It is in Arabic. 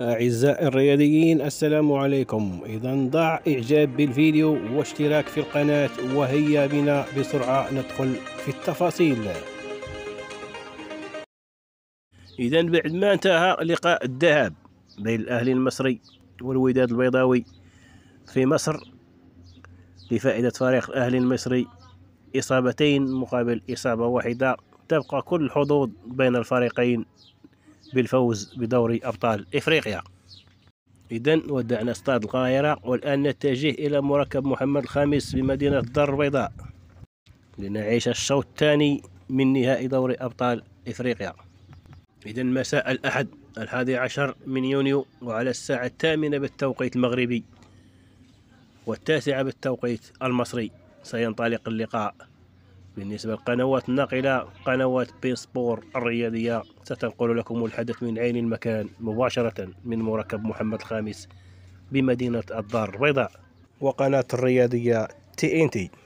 أعزائي الرياضيين السلام عليكم إذا ضع إعجاب بالفيديو واشتراك في القناة وهيا بنا بسرعة ندخل في التفاصيل إذا بعد ما انتهى لقاء الذهاب بين الأهلي المصري والوداد البيضاوي في مصر لفائدة فريق الأهلي المصري إصابتين مقابل إصابة واحدة تبقى كل الحظوظ بين الفريقين بالفوز بدوري أبطال إفريقيا إذا ودعنا استاد القاهرة والآن نتجه إلى مركب محمد الخامس بمدينة الدار البيضاء لنعيش الشوط الثاني من نهائي دوري أبطال إفريقيا إذا مساء الأحد الحادي عشر من يونيو وعلى الساعة الثامنة بالتوقيت المغربي والتاسعة بالتوقيت المصري سينطلق اللقاء بالنسبة للقنوات الناقلة قنوات بين سبور الرياضية ستنقل لكم الحدث من عين المكان مباشرة من مركب محمد الخامس بمدينة الدار البيضاء وقناة الرياضية تي ان تي